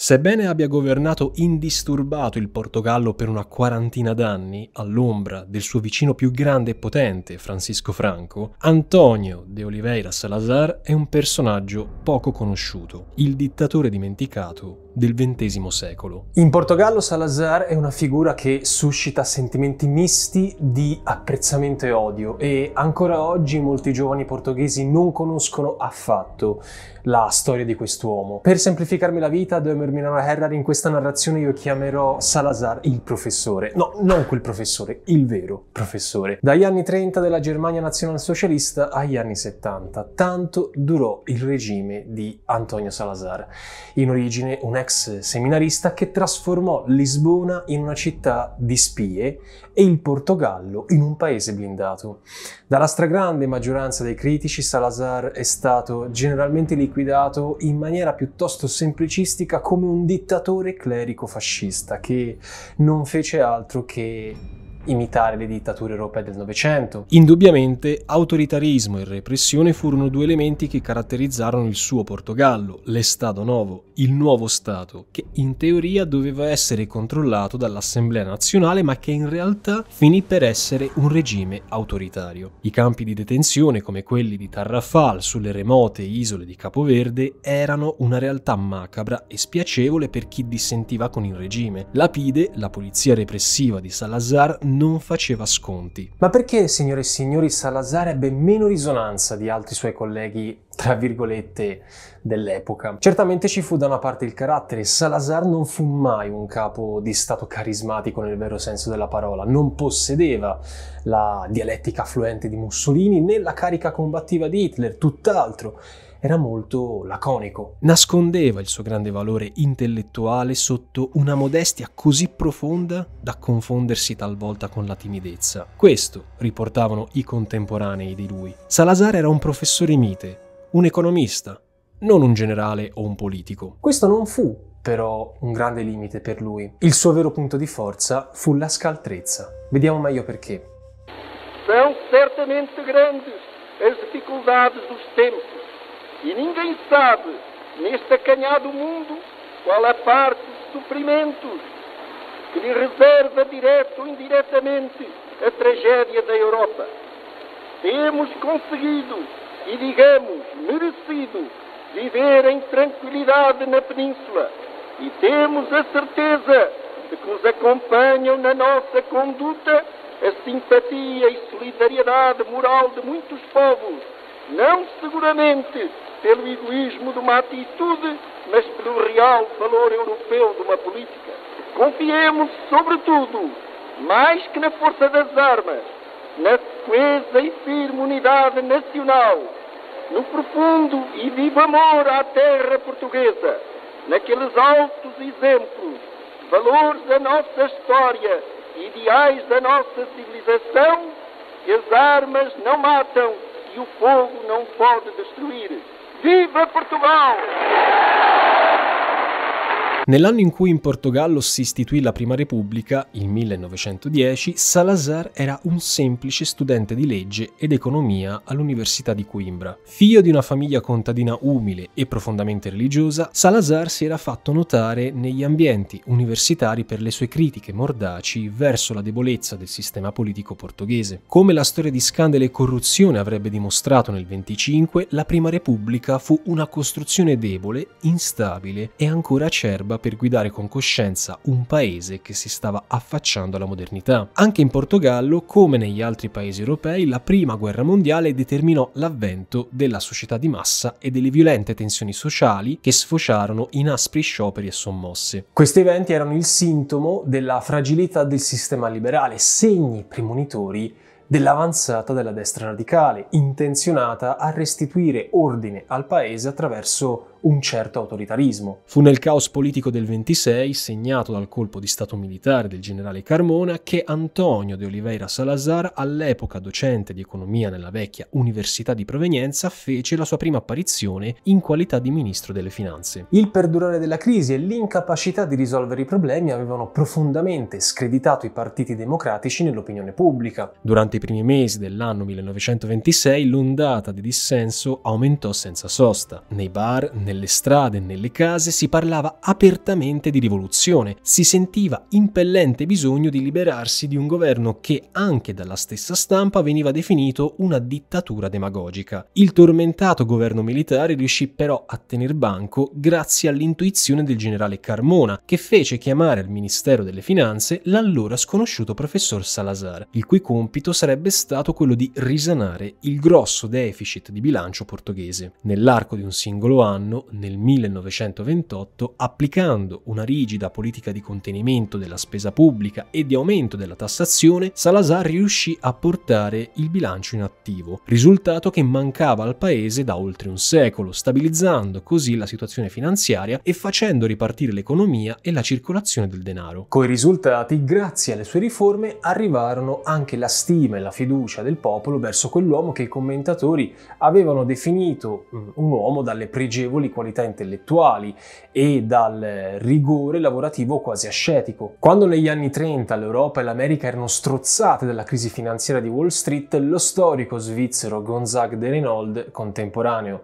Sebbene abbia governato indisturbato il Portogallo per una quarantina d'anni, all'ombra del suo vicino più grande e potente, Francisco Franco, Antonio de Oliveira Salazar è un personaggio poco conosciuto, il dittatore dimenticato del XX secolo. In Portogallo Salazar è una figura che suscita sentimenti misti di apprezzamento e odio e ancora oggi molti giovani portoghesi non conoscono affatto la storia di quest'uomo. Per semplificarmi la vita, Dömer per Milano Herrari in questa narrazione io chiamerò Salazar il professore. No, non quel professore, il vero professore. Dagli anni 30 della Germania nazionalsocialista agli anni 70, tanto durò il regime di Antonio Salazar. In origine un ex seminarista che trasformò Lisbona in una città di spie e il Portogallo in un paese blindato. Dalla stragrande maggioranza dei critici Salazar è stato generalmente liquidato in maniera piuttosto semplicistica come un dittatore clerico fascista che non fece altro che imitare le dittature europee del Novecento. Indubbiamente autoritarismo e repressione furono due elementi che caratterizzarono il suo Portogallo, l'Estado Novo, il nuovo Stato, che in teoria doveva essere controllato dall'Assemblea nazionale ma che in realtà finì per essere un regime autoritario. I campi di detenzione come quelli di Tarrafal sulle remote isole di Capoverde erano una realtà macabra e spiacevole per chi dissentiva con il regime. La PIDE, la polizia repressiva di Salazar, non faceva sconti. Ma perché, signore e signori, Salazar ebbe meno risonanza di altri suoi colleghi, tra virgolette, dell'epoca? Certamente ci fu da una parte il carattere. Salazar non fu mai un capo di stato carismatico nel vero senso della parola, non possedeva la dialettica fluente di Mussolini né la carica combattiva di Hitler, tutt'altro era molto laconico. Nascondeva il suo grande valore intellettuale sotto una modestia così profonda da confondersi talvolta con la timidezza. Questo riportavano i contemporanei di lui. Salazar era un professore mite, un economista, non un generale o un politico. Questo non fu però un grande limite per lui. Il suo vero punto di forza fu la scaltrezza. Vediamo meglio perché. São certamente grandes as dificuldades dos tempos, E ninguém sabe, neste acanhado mundo, qual a parte de suprimentos que lhe reserva, direto ou indiretamente, a tragédia da Europa. Temos conseguido e, digamos, merecido viver em tranquilidade na Península e temos a certeza de que nos acompanham na nossa conduta a simpatia e solidariedade moral de muitos povos não seguramente pelo egoísmo de uma atitude, mas pelo real valor europeu de uma política. Confiemos, sobretudo, mais que na força das armas, na coesa e firme unidade nacional, no profundo e vivo amor à terra portuguesa, naqueles altos exemplos, valores da nossa história, ideais da nossa civilização, que as armas não matam e o fogo não pode destruir. Viva Portugal! Nell'anno in cui in Portogallo si istituì la Prima Repubblica, il 1910, Salazar era un semplice studente di legge ed economia all'Università di Coimbra. Figlio di una famiglia contadina umile e profondamente religiosa, Salazar si era fatto notare negli ambienti universitari per le sue critiche mordaci verso la debolezza del sistema politico portoghese. Come la storia di scandali e corruzione avrebbe dimostrato nel 25, la Prima Repubblica fu una costruzione debole, instabile e ancora acerba per guidare con coscienza un paese che si stava affacciando alla modernità. Anche in Portogallo, come negli altri paesi europei, la prima guerra mondiale determinò l'avvento della società di massa e delle violente tensioni sociali che sfociarono in aspri scioperi e sommosse. Questi eventi erano il sintomo della fragilità del sistema liberale, segni premonitori dell'avanzata della destra radicale, intenzionata a restituire ordine al paese attraverso un certo autoritarismo. Fu nel caos politico del 26, segnato dal colpo di stato militare del generale Carmona, che Antonio de Oliveira Salazar, all'epoca docente di economia nella vecchia Università di Provenienza, fece la sua prima apparizione in qualità di ministro delle finanze. Il perdurare della crisi e l'incapacità di risolvere i problemi avevano profondamente screditato i partiti democratici nell'opinione pubblica. Durante i primi mesi dell'anno 1926 l'ondata di dissenso aumentò senza sosta, nei bar, nelle strade, e nelle case si parlava apertamente di rivoluzione, si sentiva impellente bisogno di liberarsi di un governo che anche dalla stessa stampa veniva definito una dittatura demagogica. Il tormentato governo militare riuscì però a tener banco grazie all'intuizione del generale Carmona, che fece chiamare al Ministero delle Finanze l'allora sconosciuto professor Salazar, il cui compito sarebbe stato quello di risanare il grosso deficit di bilancio portoghese. Nell'arco di un singolo anno italiano nel 1928, applicando una rigida politica di contenimento della spesa pubblica e di aumento della tassazione, Salazar riuscì a portare il bilancio in attivo, risultato che mancava al paese da oltre un secolo, stabilizzando così la situazione finanziaria e facendo ripartire l'economia e la circolazione del denaro. Coi risultati, grazie alle sue riforme, arrivarono anche la stima e la fiducia del popolo verso quell'uomo che i commentatori avevano definito mm, un uomo dalle pregevoli superiori qualità intellettuali e dal rigore lavorativo quasi ascetico. Quando negli anni 30 l'Europa e l'America erano strozzate dalla crisi finanziaria di Wall Street, lo storico svizzero Gonzague de Reynold, contemporaneo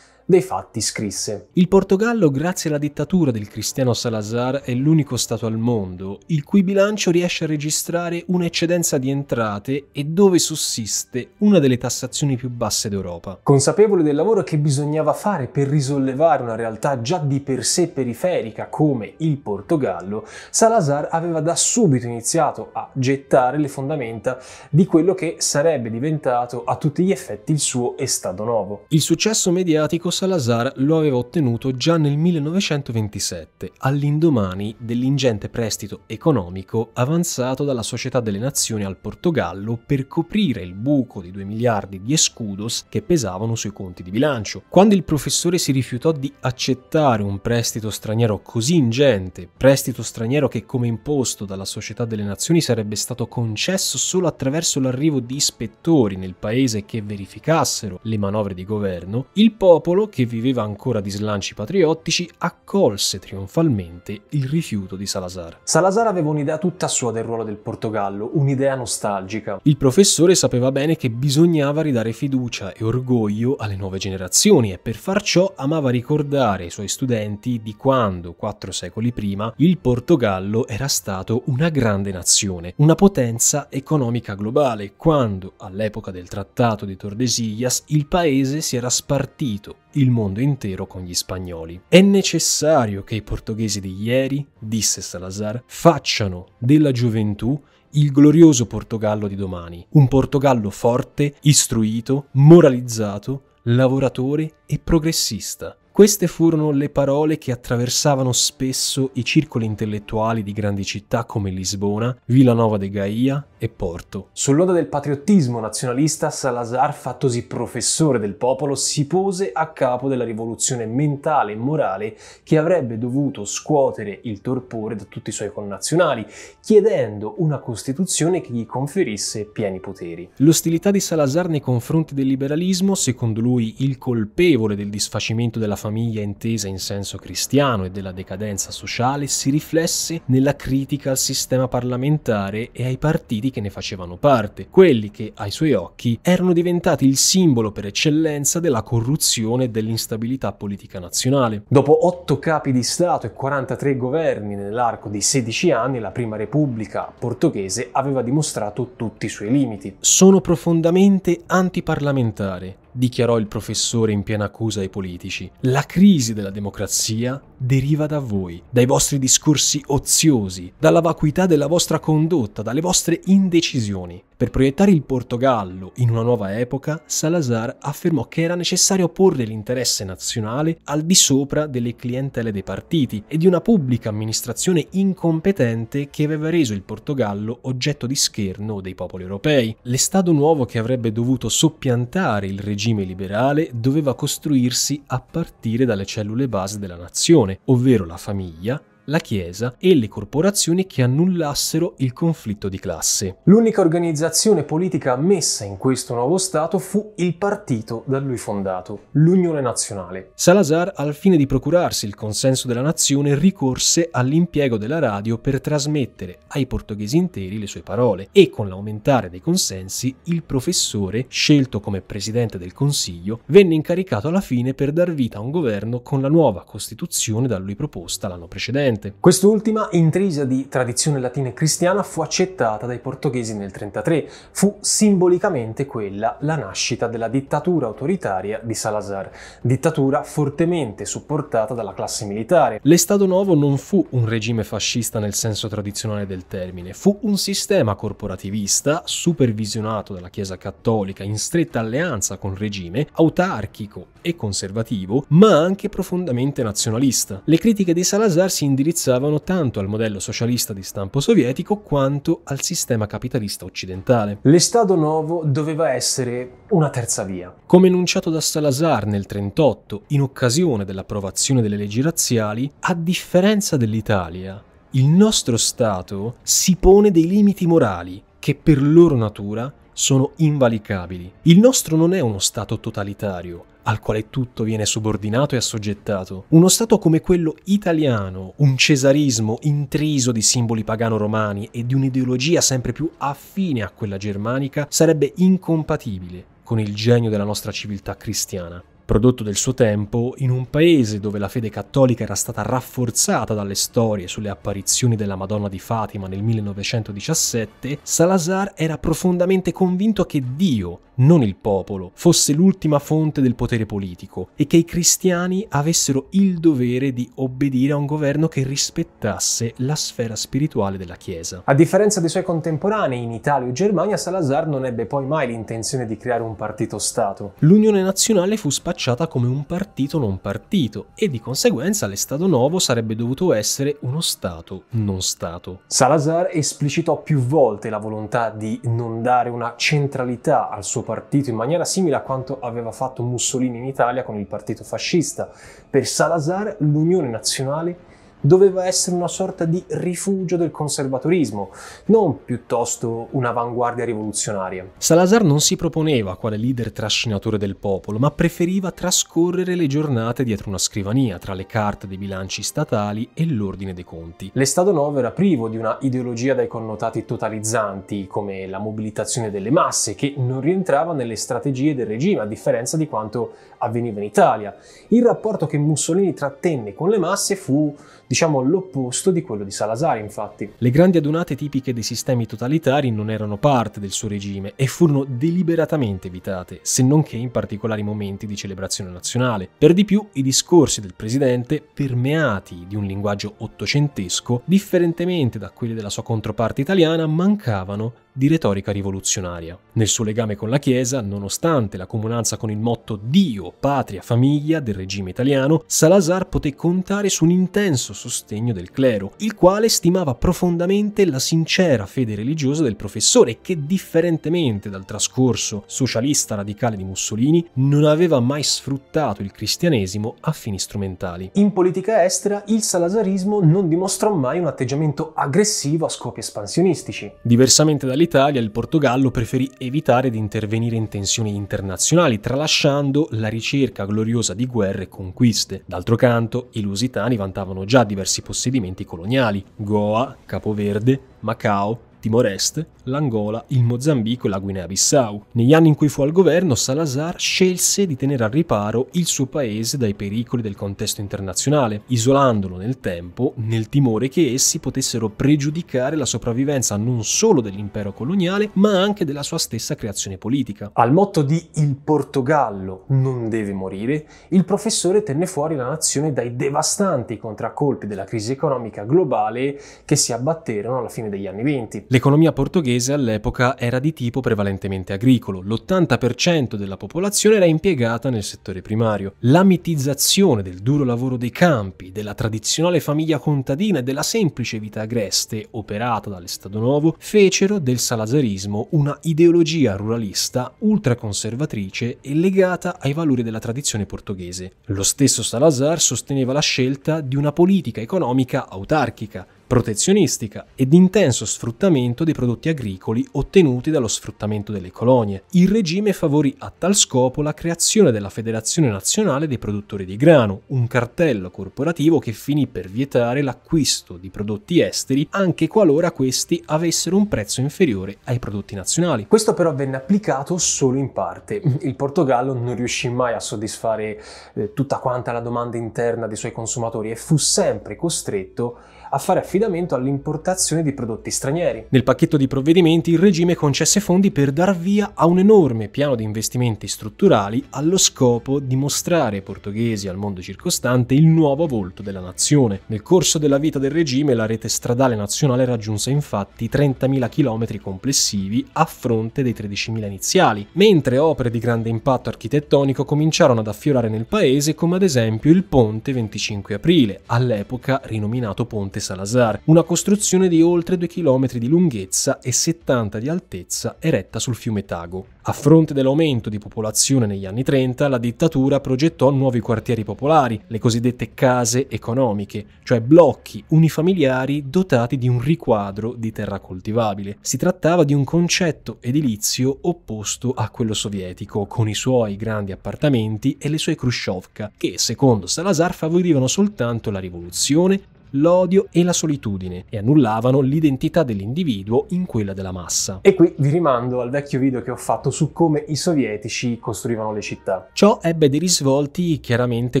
dei fatti scrisse: Il Portogallo, grazie alla dittatura del cristiano Salazar, è l'unico stato al mondo il cui bilancio riesce a registrare un'eccedenza di entrate e dove sussiste una delle tassazioni più basse d'Europa. Consapevole del lavoro che bisognava fare per risollevare una realtà già di per sé periferica come il Portogallo, Salazar aveva da subito iniziato a gettare le fondamenta di quello che sarebbe diventato a tutti gli effetti il suo Estado Novo. Il successo mediatico Salazar lo aveva ottenuto già nel 1927, all'indomani dell'ingente prestito economico avanzato dalla Società delle Nazioni al Portogallo per coprire il buco di 2 miliardi di escudos che pesavano sui conti di bilancio. Quando il professore si rifiutò di accettare un prestito straniero così ingente, prestito straniero che come imposto dalla Società delle Nazioni sarebbe stato concesso solo attraverso l'arrivo di ispettori nel paese che verificassero le manovre di governo, il popolo che viveva ancora di slanci patriottici, accolse trionfalmente il rifiuto di Salazar. Salazar aveva un'idea tutta sua del ruolo del Portogallo, un'idea nostalgica. Il professore sapeva bene che bisognava ridare fiducia e orgoglio alle nuove generazioni e per far ciò amava ricordare ai suoi studenti di quando, quattro secoli prima, il Portogallo era stato una grande nazione, una potenza economica globale, quando, all'epoca del Trattato di Tordesillas, il paese si era spartito il mondo intero con gli spagnoli. È necessario che i portoghesi di ieri, disse Salazar, facciano della gioventù il glorioso Portogallo di domani, un Portogallo forte, istruito, moralizzato, lavoratore e progressista. Queste furono le parole che attraversavano spesso i circoli intellettuali di grandi città come Lisbona, Villanova de Gaia e Porto. Sull'onda del patriottismo nazionalista, Salazar, fattosi professore del popolo, si pose a capo della rivoluzione mentale e morale che avrebbe dovuto scuotere il torpore da tutti i suoi connazionali, chiedendo una Costituzione che gli conferisse pieni poteri. L'ostilità di Salazar nei confronti del liberalismo, secondo lui il colpevole del disfacimento della famiglia intesa in senso cristiano e della decadenza sociale si riflesse nella critica al sistema parlamentare e ai partiti che ne facevano parte, quelli che ai suoi occhi erano diventati il simbolo per eccellenza della corruzione e dell'instabilità politica nazionale. Dopo otto capi di Stato e 43 governi nell'arco di 16 anni, la Prima Repubblica portoghese aveva dimostrato tutti i suoi limiti. Sono profondamente antiparlamentare dichiarò il professore in piena accusa ai politici. La crisi della democrazia deriva da voi, dai vostri discorsi oziosi, dalla vacuità della vostra condotta, dalle vostre indecisioni. Per proiettare il Portogallo in una nuova epoca, Salazar affermò che era necessario porre l'interesse nazionale al di sopra delle clientele dei partiti e di una pubblica amministrazione incompetente che aveva reso il Portogallo oggetto di scherno dei popoli europei. L'Estato nuovo che avrebbe dovuto soppiantare il regime liberale doveva costruirsi a partire dalle cellule base della nazione, ovvero la famiglia, la Chiesa e le corporazioni che annullassero il conflitto di classe. L'unica organizzazione politica ammessa in questo nuovo Stato fu il partito da lui fondato, l'Unione Nazionale. Salazar, al fine di procurarsi il consenso della nazione, ricorse all'impiego della radio per trasmettere ai portoghesi interi le sue parole e con l'aumentare dei consensi il professore, scelto come presidente del Consiglio, venne incaricato alla fine per dar vita a un governo con la nuova Costituzione da lui proposta l'anno precedente continente. Quest'ultima, intrisa di tradizione latina e cristiana, fu accettata dai portoghesi nel 1933, fu simbolicamente quella la nascita della dittatura autoritaria di Salazar, dittatura fortemente supportata dalla classe militare. L'Estato Nuovo non fu un regime fascista nel senso tradizionale del termine, fu un sistema corporativista supervisionato dalla Chiesa cattolica in stretta alleanza col regime, autarchico e conservativo, ma anche profondamente nazionalista. Le critiche di Salazar si indirizzavano tanto al modello socialista di stampo sovietico quanto al sistema capitalista occidentale. L'Estato Nuovo doveva essere una terza via. Come enunciato da Salazar nel 1938, in occasione dell'approvazione delle leggi razziali, a differenza dell'Italia, il nostro Stato si pone dei limiti morali che per loro natura sono invalicabili. Il nostro non è uno Stato totalitario, al quale tutto viene subordinato e assoggettato. Uno Stato come quello italiano, un cesarismo intriso di simboli pagano-romani e di un'ideologia sempre più affine a quella germanica, sarebbe incompatibile con il genio della nostra civiltà cristiana prodotto del suo tempo, in un paese dove la fede cattolica era stata rafforzata dalle storie sulle apparizioni della Madonna di Fatima nel 1917, Salazar era profondamente convinto che Dio, non il popolo, fosse l'ultima fonte del potere politico e che i cristiani avessero il dovere di obbedire a un governo che rispettasse la sfera spirituale della Chiesa. A differenza dei suoi contemporanei in Italia o Germania, Salazar non ebbe poi mai l'intenzione di creare un partito-stato. L'Unione Nazionale fu spacciata tacciata come un partito non partito e di conseguenza l'Estato Novo sarebbe dovuto essere uno Stato non Stato. Salazar esplicitò più volte la volontà di non dare una centralità al suo partito in maniera simile a quanto aveva fatto Mussolini in Italia con il partito fascista. Per Salazar l'Unione Nazionale doveva essere una sorta di rifugio del conservatorismo, non piuttosto un'avanguardia rivoluzionaria. Salazar non si proponeva quale leader trascinatore del popolo, ma preferiva trascorrere le giornate dietro una scrivania tra le carte dei bilanci statali e l'ordine dei conti. L'Estado Novo era privo di una ideologia dai connotati totalizzanti, come la mobilitazione delle masse, che non rientrava nelle strategie del regime, a differenza di quanto avveniva in Italia. Il rapporto che Mussolini trattenne con le masse fu, diciamo, l'opposto di quello di Salazar, infatti. Le grandi adunate tipiche dei sistemi totalitari non erano parte del suo regime e furono deliberatamente evitate, se non che in particolari momenti di celebrazione nazionale. Per di più, i discorsi del presidente, permeati di un linguaggio ottocentesco, differentemente da quelli della sua controparte italiana, mancavano di retorica rivoluzionaria. Nel suo legame con la Chiesa, nonostante la comunanza con il motto Dio, patria, famiglia del regime italiano, Salazar poté contare su un intenso sostegno del clero, il quale stimava profondamente la sincera fede religiosa del professore che, differentemente dal trascorso socialista radicale di Mussolini, non aveva mai sfruttato il cristianesimo a fini strumentali. In politica estera, il salazarismo non dimostrò mai un atteggiamento aggressivo a scopi espansionistici. Diversamente dall'Italia, dell'Italia, il Portogallo preferì evitare di intervenire in tensioni internazionali, tralasciando la ricerca gloriosa di guerre e conquiste. D'altro canto, i lusitani vantavano già diversi possedimenti coloniali, Goa, Capoverde, Macao, Timor-Est, l'Angola, il Mozambico e la Guinea-Bissau. Negli anni in cui fu al governo, Salazar scelse di tenere al riparo il suo paese dai pericoli del contesto internazionale, isolandolo nel tempo nel timore che essi potessero pregiudicare la sopravvivenza non solo dell'impero coloniale, ma anche della sua stessa creazione politica. Al motto di Il Portogallo non deve morire, il professore tenne fuori la nazione dai devastanti contraccolpi della crisi economica globale che si abbatterono alla fine degli anni 20. L'economia portoghese all'epoca era di tipo prevalentemente agricolo, l'80% della popolazione era impiegata nel settore primario. La mitizzazione del duro lavoro dei campi, della tradizionale famiglia contadina e della semplice vita agreste operata dall'Estado Nuovo fecero del salazarismo una ideologia ruralista ultraconservatrice e legata ai valori della tradizione portoghese. Lo stesso Salazar sosteneva la scelta di una politica economica autarchica, protezionistica ed intenso sfruttamento dei prodotti agricoli ottenuti dallo sfruttamento delle colonie. Il regime favorì a tal scopo la creazione della Federazione Nazionale dei Produttori di Grano, un cartello corporativo che finì per vietare l'acquisto di prodotti esteri anche qualora questi avessero un prezzo inferiore ai prodotti nazionali. Questo però venne applicato solo in parte. Il Portogallo non riuscì mai a soddisfare eh, tutta quanta la domanda interna dei suoi consumatori e fu sempre costretto a fare affidamento all'importazione di prodotti stranieri. Nel pacchetto di provvedimenti il regime concesse fondi per dar via a un enorme piano di investimenti strutturali allo scopo di mostrare ai portoghesi e al mondo circostante il nuovo volto della nazione. Nel corso della vita del regime la rete stradale nazionale raggiunse infatti 30.000 km complessivi a fronte dei 13.000 iniziali, mentre opere di grande impatto architettonico cominciarono ad affiorare nel paese come ad esempio il ponte 25 aprile, all'epoca rinominato ponte Monte Salazar, una costruzione di oltre 2 km di lunghezza e 70 di altezza eretta sul fiume Tago. A fronte dell'aumento di popolazione negli anni 30, la dittatura progettò nuovi quartieri popolari, le cosiddette case economiche, cioè blocchi unifamiliari dotati di un riquadro di terra coltivabile. Si trattava di un concetto edilizio opposto a quello sovietico, con i suoi grandi appartamenti e le sue Khrushchevka, che secondo Salazar favorivano soltanto la rivoluzione, l'odio e la solitudine e annullavano l'identità dell'individuo in quella della massa. E qui vi rimando al vecchio video che ho fatto su come i sovietici costruivano le città. Ciò ebbe dei risvolti chiaramente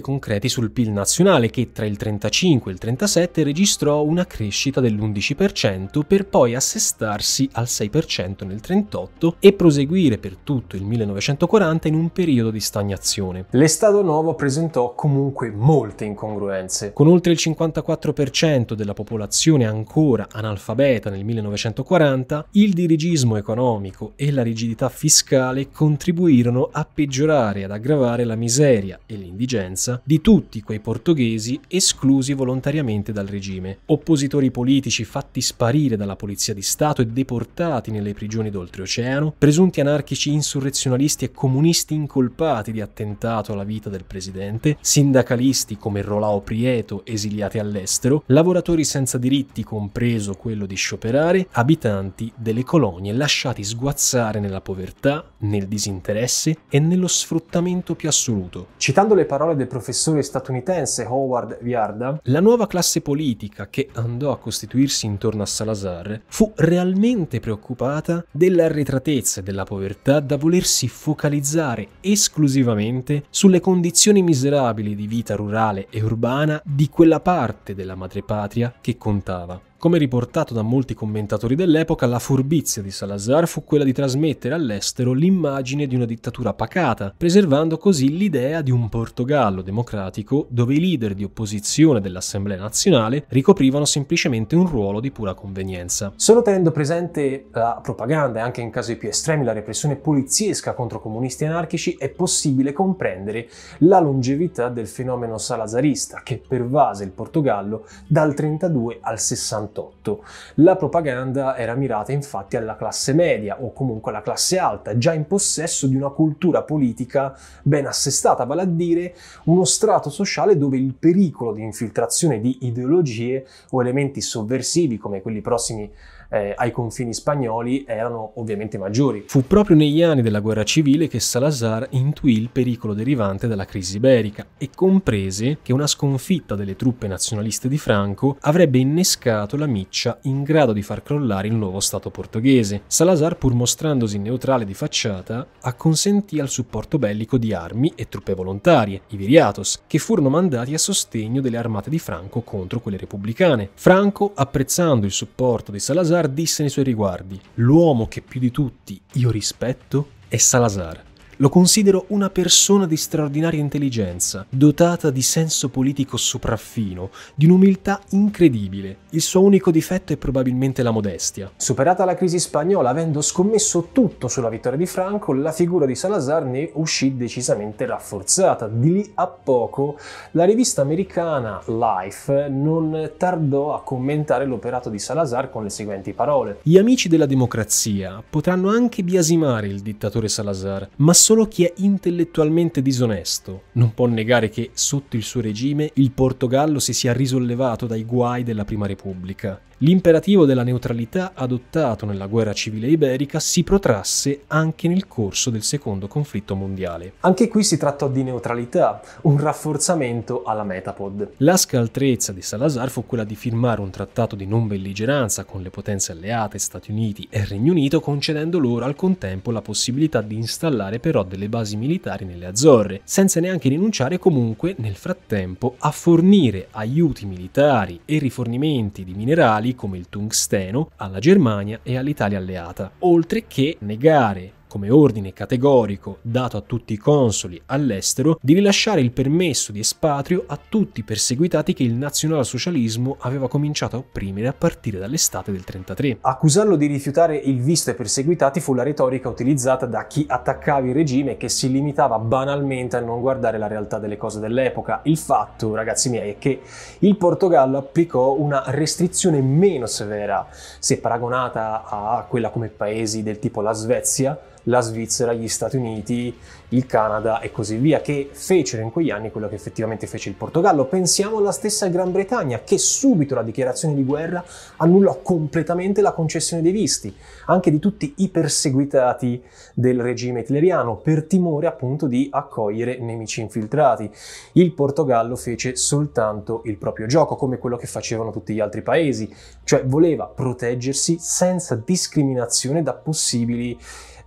concreti sul PIL nazionale che tra il 35 e il 37 registrò una crescita dell'11% per poi assestarsi al 6% nel 38 e proseguire per tutto il 1940 in un periodo di stagnazione. L'Estato Nuovo presentò comunque molte incongruenze. Con oltre il 54% 40% della popolazione ancora analfabeta nel 1940, il dirigismo economico e la rigidità fiscale contribuirono a peggiorare e ad aggravare la miseria e l'indigenza di tutti quei portoghesi esclusi volontariamente dal regime. Oppositori politici fatti sparire dalla polizia di Stato e deportati nelle prigioni d'oltreoceano, presunti anarchici insurrezionalisti e comunisti incolpati di attentato alla vita del presidente, sindacalisti come Rolao Prieto esiliati all'estero, all'estero, lavoratori senza diritti, compreso quello di scioperare, abitanti delle colonie lasciati sguazzare nella povertà, nel disinteresse e nello sfruttamento più assoluto. Citando le parole del professore statunitense Howard Viarda, la nuova classe politica che andò a costituirsi intorno a Salazar fu realmente preoccupata dell'arretratezza e della povertà da volersi focalizzare esclusivamente sulle condizioni miserabili di vita rurale e urbana di quella parte della madrepatria che contava. Come riportato da molti commentatori dell'epoca, la furbizia di Salazar fu quella di trasmettere all'estero l'immagine di una dittatura pacata, preservando così l'idea di un Portogallo democratico dove i leader di opposizione dell'Assemblea nazionale ricoprivano semplicemente un ruolo di pura convenienza. Solo tenendo presente la propaganda e anche in casi più estremi la repressione poliziesca contro comunisti anarchici è possibile comprendere la longevità del fenomeno salazarista che pervase il Portogallo dal 32 al 60 1968. La propaganda era mirata infatti alla classe media o comunque alla classe alta, già in possesso di una cultura politica ben assestata, vale a dire uno strato sociale dove il pericolo di infiltrazione di ideologie o elementi sovversivi come quelli prossimi eh, ai confini spagnoli erano ovviamente maggiori. Fu proprio negli anni della guerra civile che Salazar intuì il pericolo derivante dalla crisi iberica e comprese che una sconfitta delle truppe nazionaliste di Franco avrebbe innescato la miccia in grado di far crollare il nuovo Stato portoghese. Salazar, pur mostrandosi neutrale di facciata, acconsentì al supporto bellico di armi e truppe volontarie, i Viriatos, che furono mandati a sostegno delle armate di Franco contro quelle repubblicane. Franco, apprezzando il supporto di Salazar, Bolívar disse nei suoi riguardi, l'uomo che più di tutti io rispetto è Salazar, lo considero una persona di straordinaria intelligenza, dotata di senso politico sopraffino, di un'umiltà incredibile. Il suo unico difetto è probabilmente la modestia. Superata la crisi spagnola, avendo scommesso tutto sulla vittoria di Franco, la figura di Salazar ne uscì decisamente rafforzata. Di lì a poco la rivista americana Life non tardò a commentare l'operato di Salazar con le seguenti parole. Gli amici della democrazia potranno anche biasimare il dittatore Salazar, ma Solo chi è intellettualmente disonesto non può negare che, sotto il suo regime, il Portogallo si sia risollevato dai guai della Prima Repubblica l'imperativo della neutralità adottato nella guerra civile iberica si protrasse anche nel corso del secondo conflitto mondiale. Anche qui si trattò di neutralità, un rafforzamento alla Metapod. La scaltrezza di Salazar fu quella di firmare un trattato di non belligeranza con le potenze alleate Stati Uniti e Regno Unito, concedendo loro al contempo la possibilità di installare però delle basi militari nelle Azzorre, senza neanche rinunciare comunque nel frattempo a fornire aiuti militari e rifornimenti di minerali come il tungsteno alla Germania e all'Italia alleata, oltre che negare come ordine categorico dato a tutti i consoli all'estero di rilasciare il permesso di espatrio a tutti i perseguitati che il nazionalsocialismo aveva cominciato a opprimere a partire dall'estate del 1933. Accusarlo di rifiutare il visto ai perseguitati fu la retorica utilizzata da chi attaccava il regime che si limitava banalmente a non guardare la realtà delle cose dell'epoca. Il fatto, ragazzi miei, è che il Portogallo applicò una restrizione meno severa se paragonata a quella come paesi del tipo la Svezia la Svizzera, gli Stati Uniti, il Canada e così via, che fecero in quegli anni quello che effettivamente fece il Portogallo. Pensiamo alla stessa Gran Bretagna, che subito la dichiarazione di guerra annullò completamente la concessione dei visti, anche di tutti i perseguitati del regime hitleriano, per timore appunto di accogliere nemici infiltrati. Il Portogallo fece soltanto il proprio gioco, come quello che facevano tutti gli altri paesi, cioè voleva proteggersi senza discriminazione da possibili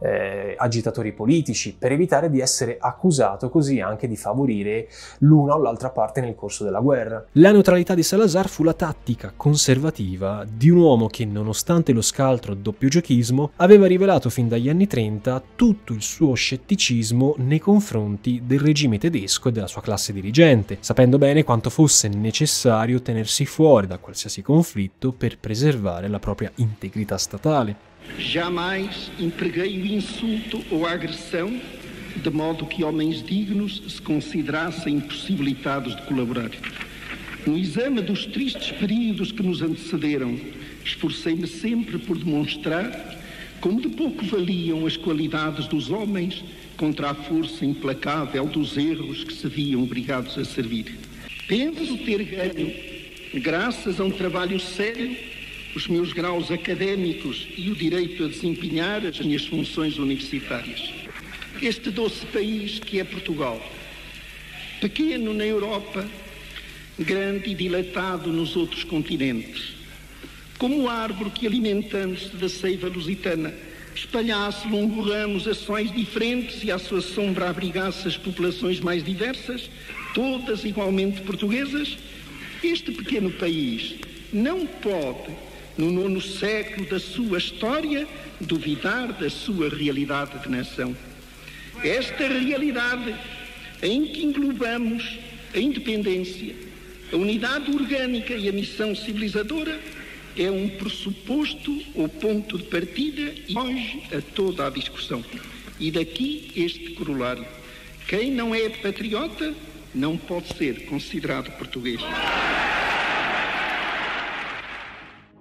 eh, agitatori politici, per evitare di essere accusato così anche di favorire l'una o l'altra parte nel corso della guerra. La neutralità di Salazar fu la tattica conservativa di un uomo che, nonostante lo scaltro doppio giochismo aveva rivelato fin dagli anni 30 tutto il suo scetticismo nei confronti del regime tedesco e della sua classe dirigente, sapendo bene quanto fosse necessario tenersi fuori da qualsiasi conflitto per preservare la propria integrità statale. Jamais insulto ou agressão, de modo que homens dignos se considerassem impossibilitados de colaborar. No exame dos tristes períodos que nos antecederam, esforcei-me sempre por demonstrar como de pouco valiam as qualidades dos homens contra a força implacável dos erros que se viam obrigados a servir. Penso ter ganho, graças a um trabalho sério os meus graus académicos e o direito a desempenhar as minhas funções universitárias. Este doce país que é Portugal, pequeno na Europa, grande e dilatado nos outros continentes. Como árvore que, alimentando-se da seiva lusitana, espalhasse longo ramos a sóis diferentes e à sua sombra abrigasse as populações mais diversas, todas igualmente portuguesas, este pequeno país não pode no nono século da sua história, duvidar da sua realidade de nação. Esta realidade em que englobamos a independência, a unidade orgânica e a missão civilizadora é um pressuposto ou ponto de partida e hoje a toda a discussão. E daqui este corolário. Quem não é patriota não pode ser considerado português.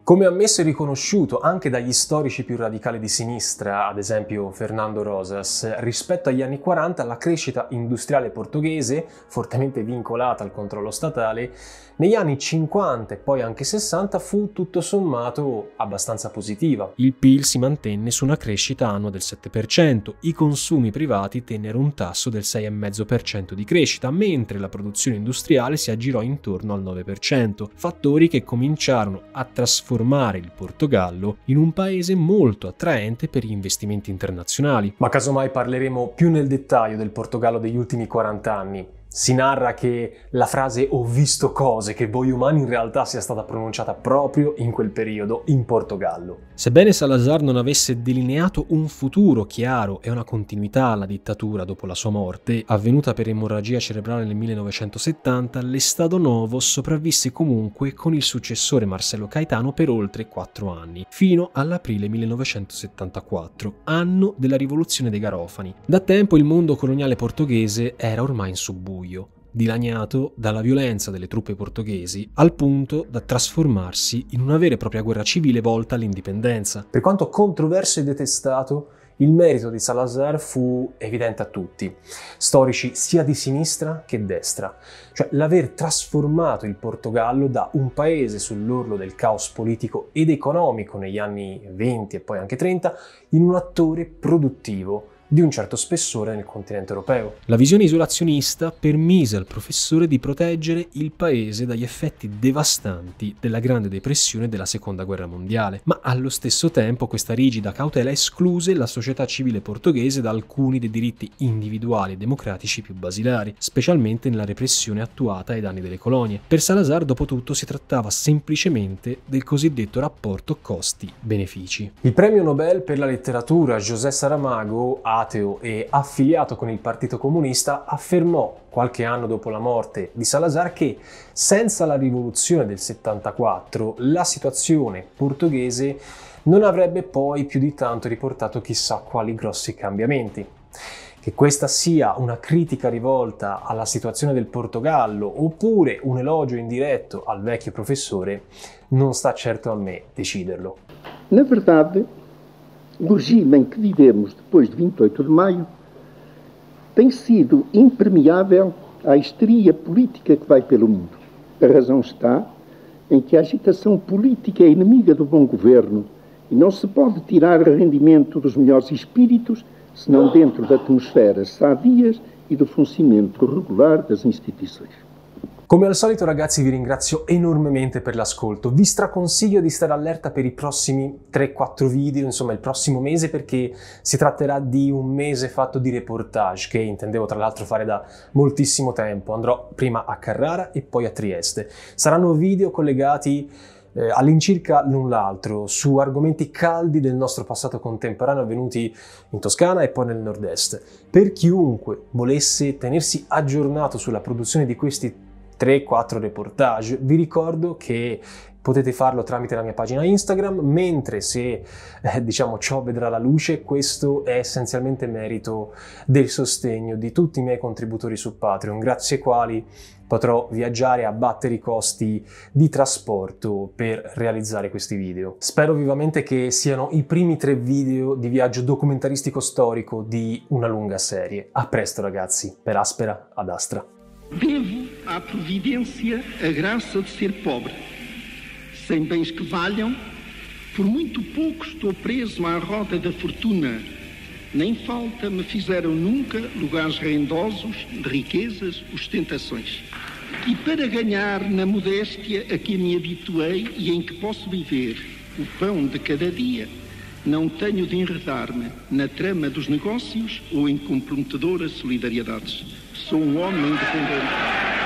Come ammesso e riconosciuto anche dagli storici più radicali di sinistra, ad esempio Fernando Rosas, rispetto agli anni 40 la crescita industriale portoghese, fortemente vincolata al controllo statale, negli anni 50 e poi anche 60 fu tutto sommato abbastanza positiva. Il PIL si mantenne su una crescita annua del 7%, i consumi privati tennero un tasso del 6,5% di crescita, mentre la produzione industriale si aggirò intorno al 9%, fattori che cominciarono a trasformare il Portogallo in un paese molto attraente per gli investimenti internazionali. Ma casomai parleremo più nel dettaglio del Portogallo degli ultimi 40 anni. Si narra che la frase ho visto cose che voi umani in realtà sia stata pronunciata proprio in quel periodo in Portogallo. Sebbene Salazar non avesse delineato un futuro chiaro e una continuità alla dittatura dopo la sua morte, avvenuta per emorragia cerebrale nel 1970, l'Estado Novo sopravvisse comunque con il successore Marcello Caetano per oltre quattro anni, fino all'aprile 1974, anno della rivoluzione dei Garofani. Da tempo il mondo coloniale portoghese era ormai in subbuglio buio, dilaniato dalla violenza delle truppe portoghesi al punto da trasformarsi in una vera e propria guerra civile volta all'indipendenza. Per quanto controverso e detestato, il merito di Salazar fu evidente a tutti, storici sia di sinistra che destra, cioè l'aver trasformato il Portogallo da un paese sull'orlo del caos politico ed economico negli anni 20 e poi anche 30 in un attore produttivo di un certo spessore nel continente europeo. La visione isolazionista permise al professore di proteggere il paese dagli effetti devastanti della Grande Depressione della Seconda Guerra Mondiale, ma allo stesso tempo questa rigida cautela escluse la società civile portoghese da alcuni dei diritti individuali e democratici più basilari, specialmente nella repressione attuata ai danni delle colonie. Per Salazar, dopo tutto, si trattava semplicemente del cosiddetto rapporto costi-benefici. Il premio Nobel per la letteratura José Saramago ha ateo e affiliato con il Partito Comunista, affermò qualche anno dopo la morte di Salazar che senza la rivoluzione del 74 la situazione portoghese non avrebbe poi più di tanto riportato chissà quali grossi cambiamenti. Che questa sia una critica rivolta alla situazione del Portogallo oppure un elogio indiretto al vecchio professore non sta certo a me deciderlo. La verità O regime em que vivemos depois de 28 de maio, tem sido impermeável à histeria política que vai pelo mundo. A razão está em que a agitação política é inimiga do bom governo e não se pode tirar rendimento dos melhores espíritos senão dentro de atmosferas sadias e do funcionamento regular das instituições. Come al solito ragazzi vi ringrazio enormemente per l'ascolto, vi straconsiglio di stare allerta per i prossimi 3-4 video, insomma il prossimo mese perché si tratterà di un mese fatto di reportage che intendevo tra l'altro fare da moltissimo tempo, andrò prima a Carrara e poi a Trieste. Saranno video collegati eh, all'incirca l'un l'altro su argomenti caldi del nostro passato contemporaneo avvenuti in Toscana e poi nel nord-est. Per chiunque volesse tenersi aggiornato sulla produzione di questi 3-4 reportage. Vi ricordo che potete farlo tramite la mia pagina Instagram, mentre se eh, diciamo ciò vedrà la luce, questo è essenzialmente merito del sostegno di tutti i miei contributori su Patreon, grazie ai quali potrò viaggiare e abbattere i costi di trasporto per realizzare questi video. Spero vivamente che siano i primi tre video di viaggio documentaristico storico di una lunga serie. A presto ragazzi, per Aspera ad Astra. à providência a graça de ser pobre. Sem bens que valham, por muito pouco estou preso à roda da fortuna. Nem falta me fizeram nunca lugares rendosos de riquezas, ostentações. E para ganhar na modéstia a que me habituei e em que posso viver o pão de cada dia, não tenho de enredar-me na trama dos negócios ou em comprometedoras solidariedades. Sou um homem independente.